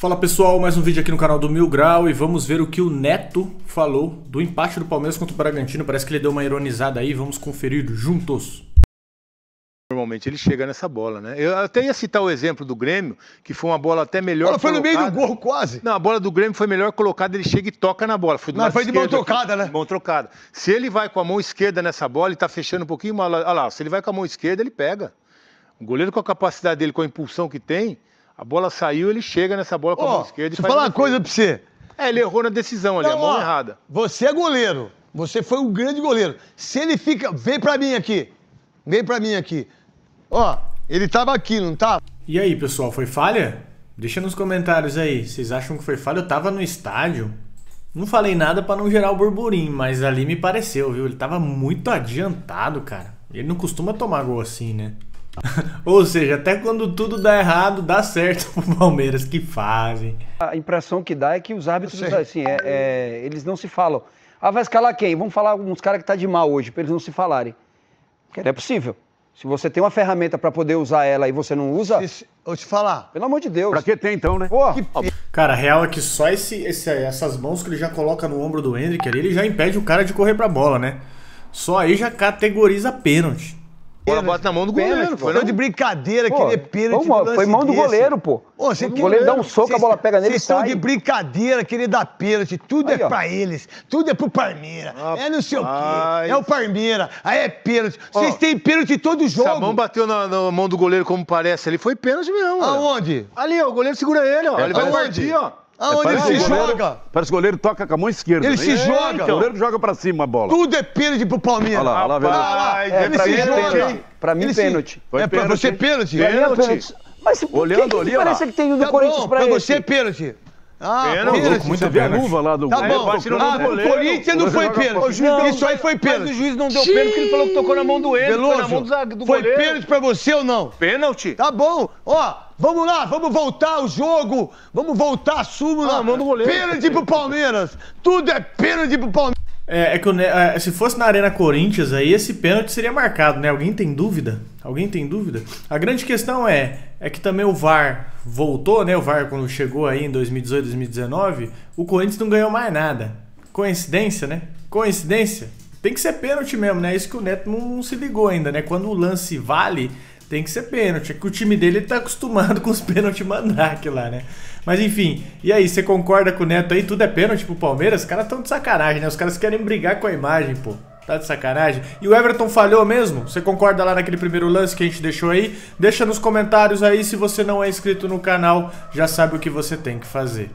Fala pessoal, mais um vídeo aqui no canal do Mil Grau e vamos ver o que o Neto falou do empate do Palmeiras contra o Bragantino. Parece que ele deu uma ironizada aí, vamos conferir juntos. Normalmente ele chega nessa bola, né? Eu até ia citar o exemplo do Grêmio, que foi uma bola até melhor. Ela foi colocada. no meio do gol, quase. Não, a bola do Grêmio foi melhor colocada, ele chega e toca na bola. Foi, Não, foi de mão trocada, né? mão trocada. Se ele vai com a mão esquerda nessa bola e tá fechando um pouquinho, olha lá, se ele vai com a mão esquerda, ele pega. O goleiro com a capacidade dele, com a impulsão que tem, a bola saiu, ele chega nessa bola com oh, a mão esquerda. Deixa eu falar uma coisa pra você. É, ele errou na decisão ali, não, a mão ó, errada. Você é goleiro. Você foi um grande goleiro. Se ele fica. Vem pra mim aqui. Vem pra mim aqui. Ó, ele tava aqui, não tá? E aí, pessoal, foi falha? Deixa nos comentários aí. Vocês acham que foi falha? Eu tava no estádio. Não falei nada para não gerar o burburinho, mas ali me pareceu, viu? Ele tava muito adiantado, cara. Ele não costuma tomar gol assim, né? Ou seja, até quando tudo dá errado, dá certo pro Palmeiras, que fazem. A impressão que dá é que os árbitros, assim, é, é, eles não se falam. Ah, vai escalar quem? Vamos falar alguns caras que tá de mal hoje, pra eles não se falarem. Porque não é possível. Se você tem uma ferramenta para poder usar ela e você não usa. Ou eu te falar. Pelo amor de Deus. Pra que tem então, né? Que... Cara, a real é que só esse, esse, essas mãos que ele já coloca no ombro do Hendrick ali, ele já impede o cara de correr pra bola, né? Só aí já categoriza pênalti. Bola bota na mão do goleiro. foi não? de brincadeira, pô, querer pênalti. Foi, foi mão do goleiro, pô. Ô, o goleiro dá um soco, a bola pega nele e sai. de brincadeira, querer dá pênalti. Tudo Aí, é ó. pra eles. Tudo é pro Parmeira. Ah, é não sei o quê. É o Parmeira. Aí é pênalti. Vocês têm pênalti em todo jogo. Se a mão bateu na, na, mão do goleiro, como parece Ele foi pênalti mesmo. Aonde? Ali, ó, o goleiro segura ele, ó. É, ele vai partir, ó. É Aonde ele se goleiro, joga? Parece que o goleiro toca com a mão esquerda. Ele né? se joga. É, então. O goleiro joga pra cima a bola. Tudo é pênalti pro Palmeiras. Olha lá, olha lá, é, é Ele se joga. Pra mim, pênalti. É, pra você, pênalti. Pênalti. Mas Olhando que, ali, que parece que tem o do tá Corinthians bom, pra, pra você, pênalti. Ah, pênalti. pênalti. Muita vê a luva lá do Tá bom. Ah, Corinthians não foi pênalti. Não, isso aí foi pênalti. Mas o juiz não deu pênalti porque ele falou que tocou na mão do ele, Veloso, foi na mão do, goleiro. Foi pênalti pra você ou não? Pênalti. Tá bom. Ó, Vamos lá, vamos voltar o jogo. Vamos voltar a súmula. Ah, manda o goleiro. Pênalti pro Palmeiras. Tudo é pênalti pro Palmeiras. É, é que é, se fosse na Arena Corinthians, aí esse pênalti seria marcado, né? Alguém tem dúvida? Alguém tem dúvida? A grande questão é, é que também o VAR voltou, né? O VAR quando chegou aí em 2018, 2019, o Corinthians não ganhou mais nada. Coincidência, né? Coincidência? Tem que ser pênalti mesmo, né? É isso que o Neto não, não se ligou ainda, né? Quando o lance vale, tem que ser pênalti. É que o time dele tá acostumado com os pênaltis mandrake lá, né? Mas enfim, e aí, você concorda com o Neto aí? Tudo é pênalti pro Palmeiras? Os caras estão de sacanagem, né? Os caras querem brigar com a imagem, pô. Tá de sacanagem? E o Everton falhou mesmo? Você concorda lá naquele primeiro lance que a gente deixou aí? Deixa nos comentários aí. Se você não é inscrito no canal, já sabe o que você tem que fazer.